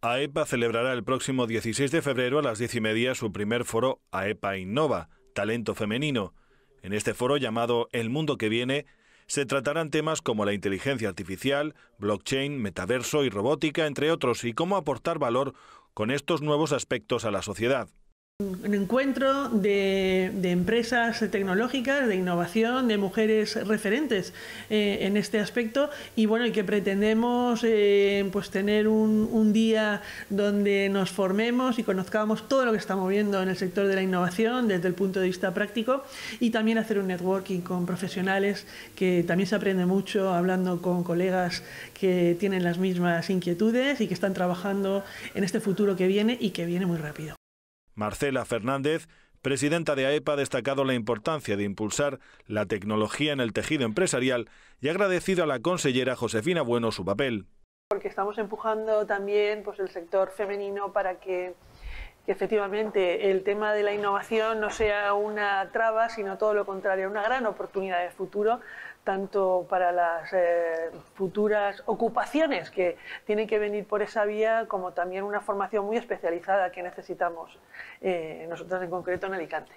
AEPA e celebrará el próximo 16 de febrero a las 10 y media su primer foro AEPA e Innova, Talento Femenino. En este foro llamado El Mundo que Viene, se tratarán temas como la inteligencia artificial, blockchain, metaverso y robótica, entre otros, y cómo aportar valor con estos nuevos aspectos a la sociedad un encuentro de, empresas tecnológicas, de innovación, de mujeres referentes eh, en este aspecto y bueno, y que pretendemos eh, pues tener un, un, día donde nos formemos y conozcamos todo lo que está moviendo en el sector de la innovación desde el punto de vista práctico y también hacer un networking con profesionales que también se aprende mucho hablando con colegas que tienen las mismas inquietudes y que están trabajando en este futuro que viene y que viene muy rápido. Marcela Fernández, presidenta de AEPA, ha destacado la importancia de impulsar la tecnología en el tejido empresarial y ha agradecido a la consellera Josefina Bueno su papel. Porque estamos empujando también pues, el sector femenino para que que efectivamente el tema de la innovación no sea una traba, sino todo lo contrario, una gran oportunidad de futuro, tanto para las eh, futuras ocupaciones que tienen que venir por esa vía, como también una formación muy especializada que necesitamos eh, nosotros en concreto en Alicante.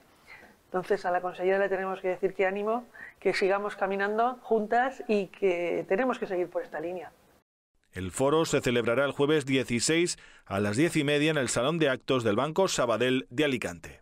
Entonces a la consejera le tenemos que decir que ánimo, que sigamos caminando juntas y que tenemos que seguir por esta línea. El foro se celebrará el jueves 16 a las 10 y media en el Salón de Actos del Banco Sabadell de Alicante.